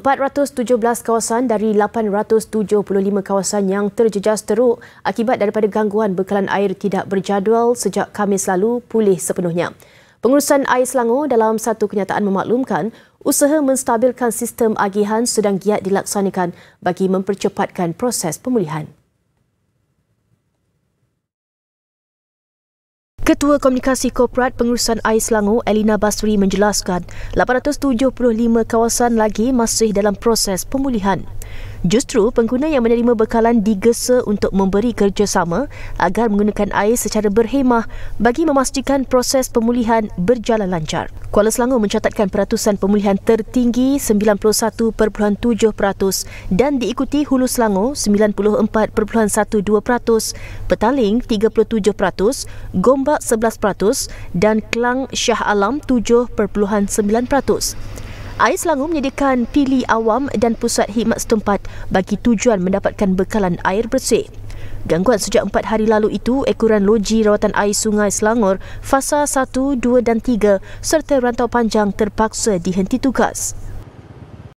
417 kawasan dari 875 kawasan yang terjejas teruk akibat daripada gangguan bekalan air tidak berjadual sejak Khamis lalu pulih sepenuhnya. Pengurusan Air Selangor dalam satu kenyataan memaklumkan usaha menstabilkan sistem agihan sedang giat dilaksanakan bagi mempercepatkan proses pemulihan. Ketua Komunikasi Korporat Pengurusan Air Selangor Elina Basri menjelaskan 875 kawasan lagi masih dalam proses pemulihan. Justru pengguna yang menerima bekalan digesa untuk memberi kerjasama agar menggunakan air secara berhemah bagi memastikan proses pemulihan berjalan lancar. Kuala Selangor mencatatkan peratusan pemulihan tertinggi 91.7% dan diikuti Hulu Selangor 94.12%, Petaling 37%, Gombak 11% dan Kelang Shah Alam 7.9%. Air Selangor menyediakan pili awam dan pusat khidmat setempat bagi tujuan mendapatkan bekalan air bersih. Gangguan sejak empat hari lalu itu, ekoran loji rawatan air sungai Selangor fasa 1, 2 dan 3 serta rantau panjang terpaksa dihenti tugas.